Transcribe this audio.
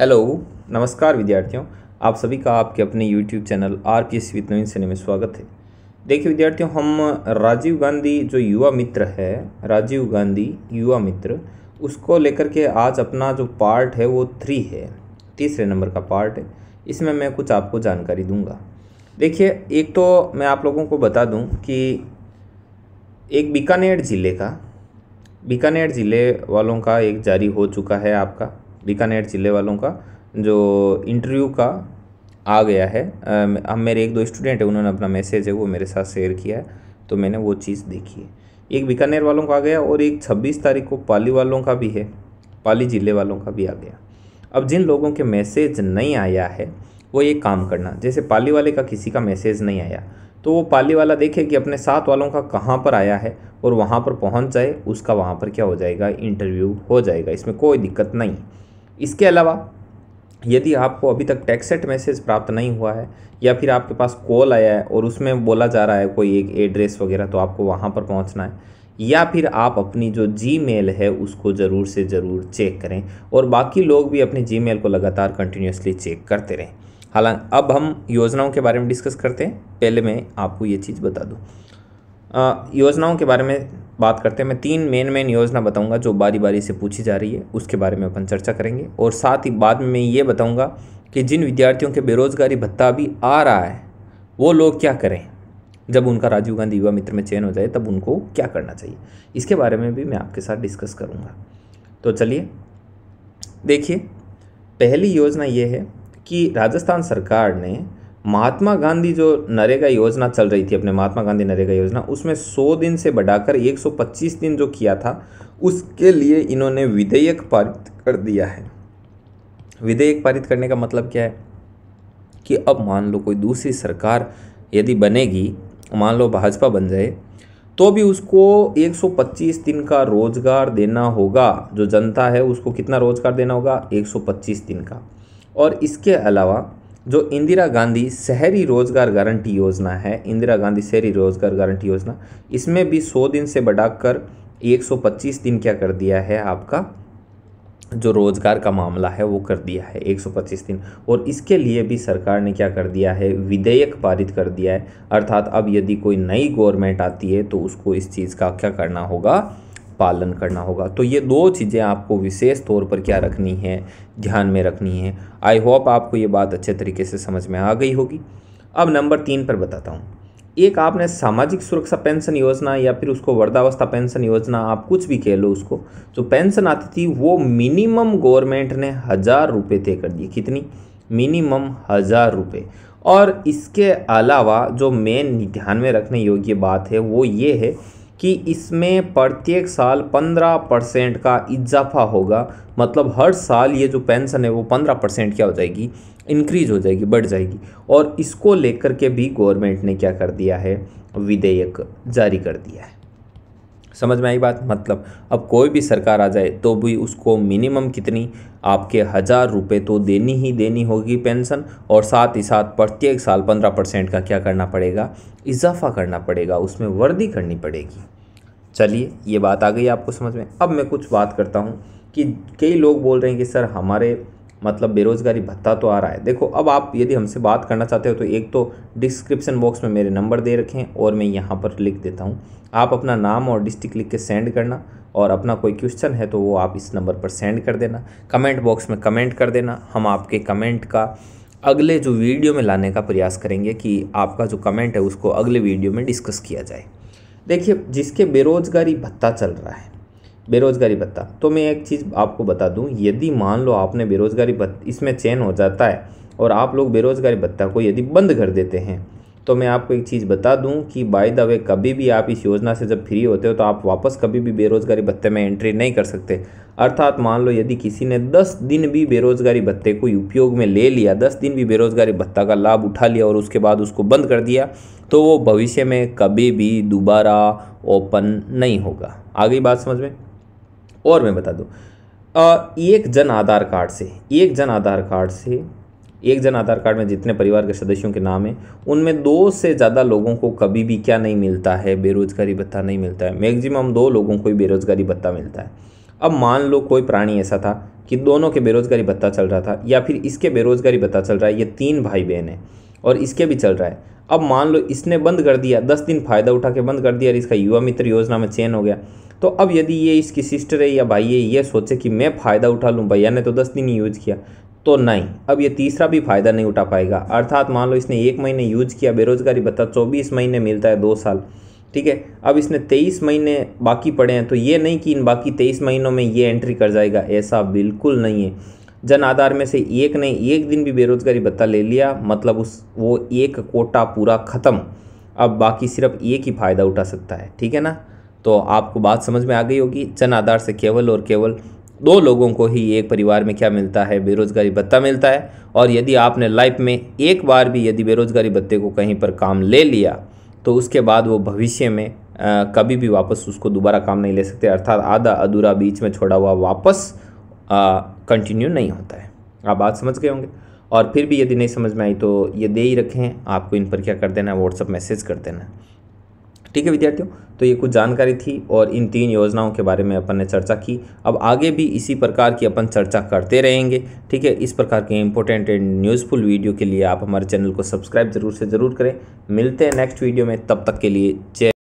hello नमस्कार विद्यार्थियों आप सभी का आपके अपने YouTube channel R P S with Naveen सिने में स्वागत है देखिए विद्यार्थियों हम राजीव गांधी जो युवा मित्र है राजीव गांधी युवा मित्र उसको लेकर के आज अपना जो पार्ट है वो थ्री है तीसरे नंबर का पार्ट है इसमें मैं कुछ आपको जानकारी दूंगा देखिए एक तो मैं आप लोगों को बता दूँ कि एक बीकानेर ज़िले का बीकानेर ज़िले वालों का एक जारी हो चुका है आपका बीकानेर ज़िले वालों का जो इंटरव्यू का आ गया है हम मेरे एक दो स्टूडेंट हैं उन्होंने अपना मैसेज है वो मेरे साथ शेयर किया है तो मैंने वो चीज़ देखी है एक बीकानेर वालों का आ गया और एक छब्बीस तारीख को पाली वालों का भी है पाली ज़िले वालों का भी आ गया अब जिन लोगों के मैसेज नहीं आया है वो ये काम करना जैसे पाली वाले का किसी का मैसेज नहीं आया तो वो पाली वाला देखे कि अपने साथ वालों का कहाँ पर आया है और वहाँ पर पहुँच जाए उसका वहाँ पर क्या हो जाएगा इंटरव्यू हो जाएगा इसमें कोई दिक्कत नहीं इसके अलावा यदि आपको अभी तक टैक्सेट मैसेज प्राप्त नहीं हुआ है या फिर आपके पास कॉल आया है और उसमें बोला जा रहा है कोई एक एड्रेस वगैरह तो आपको वहाँ पर पहुँचना है या फिर आप अपनी जो जी मेल है उसको ज़रूर से ज़रूर चेक करें और बाकी लोग भी अपने जी मेल को लगातार कंटिन्यूसली चेक करते रहें हालांकि अब हम योजनाओं के बारे में डिस्कस करते हैं पहले मैं आपको ये चीज़ बता दूँ योजनाओं के बारे में बात करते हैं मैं तीन मेन मेन योजना बताऊंगा जो बारी बारी से पूछी जा रही है उसके बारे में अपन चर्चा करेंगे और साथ ही बाद में मैं ये बताऊंगा कि जिन विद्यार्थियों के बेरोजगारी भत्ता अभी आ रहा है वो लोग क्या करें जब उनका राजीव गांधी युवा मित्र में चयन हो जाए तब उनको क्या करना चाहिए इसके बारे में भी मैं आपके साथ डिस्कस करूँगा तो चलिए देखिए पहली योजना ये है कि राजस्थान सरकार ने महात्मा गांधी जो नरेगा योजना चल रही थी अपने महात्मा गांधी नरेगा योजना उसमें 100 दिन से बढ़ाकर 125 दिन जो किया था उसके लिए इन्होंने विधेयक पारित कर दिया है विधेयक पारित करने का मतलब क्या है कि अब मान लो कोई दूसरी सरकार यदि बनेगी मान लो भाजपा बन जाए तो भी उसको 125 दिन का रोज़गार देना होगा जो जनता है उसको कितना रोज़गार देना होगा 125 दिन का और इसके अलावा जो इंदिरा गांधी शहरी रोजगार गारंटी योजना है इंदिरा गांधी शहरी रोजगार गारंटी योजना इसमें भी 100 दिन से बढ़ाकर 125 दिन क्या कर दिया है आपका जो रोजगार का मामला है वो कर दिया है 125 दिन और इसके लिए भी सरकार ने क्या कर दिया है विधेयक पारित कर दिया है अर्थात अब यदि कोई नई गवर्नमेंट आती है तो उसको इस चीज़ का क्या करना होगा पालन करना होगा तो ये दो चीज़ें आपको विशेष तौर पर क्या रखनी है ध्यान में रखनी है आई होप आपको ये बात अच्छे तरीके से समझ में आ गई होगी अब नंबर तीन पर बताता हूँ एक आपने सामाजिक सुरक्षा पेंशन योजना या फिर उसको वर्धावस्था पेंशन योजना आप कुछ भी कह लो उसको जो तो पेंशन आती थी वो मिनिमम गवर्नमेंट ने हज़ार रुपये तय कर दिए कितनी मिनिमम हज़ार रुपये और इसके अलावा जो मेन ध्यान में रखने योग्य बात है वो ये है कि इसमें प्रत्येक साल पंद्रह परसेंट का इजाफा होगा मतलब हर साल ये जो पेंशन है वो पंद्रह परसेंट क्या हो जाएगी इंक्रीज हो जाएगी बढ़ जाएगी और इसको लेकर के भी गवर्नमेंट ने क्या कर दिया है विधेयक जारी कर दिया है समझ में आई बात मतलब अब कोई भी सरकार आ जाए तो भी उसको मिनिमम कितनी आपके हज़ार रुपये तो देनी ही देनी होगी पेंशन और साथ ही साथ प्रत्येक साल पंद्रह परसेंट का क्या करना पड़ेगा इजाफा करना पड़ेगा उसमें वर्दी करनी पड़ेगी चलिए ये बात आ गई आपको समझ में अब मैं कुछ बात करता हूँ कि कई लोग बोल रहे हैं कि सर हमारे मतलब बेरोज़गारी भत्ता तो आ रहा है देखो अब आप यदि हमसे बात करना चाहते हो तो एक तो डिस्क्रिप्शन बॉक्स में मेरे नंबर दे रखें और मैं यहाँ पर लिख देता हूँ आप अपना नाम और डिस्ट्रिक्ट लिख के सेंड करना और अपना कोई क्वेश्चन है तो वो आप इस नंबर पर सेंड कर देना कमेंट बॉक्स में कमेंट कर देना हम आपके कमेंट का अगले जो वीडियो में लाने का प्रयास करेंगे कि आपका जो कमेंट है उसको अगले वीडियो में डिस्कस किया जाए देखिए जिसके बेरोज़गारी भत्ता चल रहा है बेरोज़गारी भत्ता तो मैं एक चीज़ आपको बता दूं यदि मान लो आपने बेरोज़गारी भत्ता इसमें चैन हो जाता है और आप लोग बेरोज़गारी भत्ता को यदि बंद कर देते हैं तो मैं आपको एक चीज़ बता दूं कि बाय द वे कभी भी आप इस योजना से जब फ्री होते हो तो आप वापस कभी भी बेरोज़गारी भत्ते में एंट्री नहीं कर सकते अर्थात मान लो यदि किसी ने 10 दिन भी बेरोज़गारी भत्ते को उपयोग में ले लिया 10 दिन भी बेरोज़गारी भत्ता का लाभ उठा लिया और उसके बाद उसको बंद कर दिया तो वो भविष्य में कभी भी दोबारा ओपन नहीं होगा आगे बात समझ में और मैं बता दूँ एक जन आधार कार्ड से एक जन आधार कार्ड से एक जन आधार कार्ड में जितने परिवार के सदस्यों के नाम हैं उनमें दो से ज़्यादा लोगों को कभी भी क्या नहीं मिलता है बेरोजगारी भत्ता नहीं मिलता है मैक्सिमम दो लोगों को ही बेरोजगारी भत्ता मिलता है अब मान लो कोई प्राणी ऐसा था कि दोनों के बेरोजगारी भत्ता चल रहा था या फिर इसके बेरोजगारी भत्ता चल रहा है ये तीन भाई बहन है और इसके भी चल रहा है अब मान लो इसने बंद कर दिया दस दिन फायदा उठा के बंद कर दिया और इसका युवा मित्र योजना में चेन हो गया तो अब यदि ये इसकी सिस्टर है या भाई है ये सोचे कि मैं फ़ायदा उठा लूँ भैया ने तो दस दिन ही यूज़ किया तो नहीं अब ये तीसरा भी फ़ायदा नहीं उठा पाएगा अर्थात मान लो इसने एक महीने यूज किया बेरोजगारी भत्ता चौबीस महीने मिलता है दो साल ठीक है अब इसने तेईस महीने बाकी पड़े हैं तो ये नहीं कि इन बाकी तेईस महीनों में ये एंट्री कर जाएगा ऐसा बिल्कुल नहीं है जन आधार में से एक ने एक दिन भी बेरोजगारी भत्ता ले लिया मतलब उस वो एक कोटा पूरा ख़त्म अब बाकी सिर्फ एक ही फ़ायदा उठा सकता है ठीक है ना तो आपको बात समझ में आ गई होगी आधार से केवल और केवल दो लोगों को ही एक परिवार में क्या मिलता है बेरोजगारी भत्ता मिलता है और यदि आपने लाइफ में एक बार भी यदि बेरोजगारी भत्ते को कहीं पर काम ले लिया तो उसके बाद वो भविष्य में आ, कभी भी वापस उसको दोबारा काम नहीं ले सकते अर्थात आधा अधूरा बीच में छोड़ा हुआ वापस कंटिन्यू नहीं होता है आप बात समझ गए होंगे और फिर भी यदि नहीं समझ में आई तो ये दे ही रखें आपको इन पर क्या कर देना है व्हाट्सअप मैसेज कर देना है ठीक है विद्यार्थियों तो ये कुछ जानकारी थी और इन तीन योजनाओं के बारे में अपन ने चर्चा की अब आगे भी इसी प्रकार की अपन चर्चा करते रहेंगे ठीक है इस प्रकार के इंपॉर्टेंट एंड न्यूज़फुल वीडियो के लिए आप हमारे चैनल को सब्सक्राइब जरूर से ज़रूर करें मिलते हैं नेक्स्ट वीडियो में तब तक के लिए जय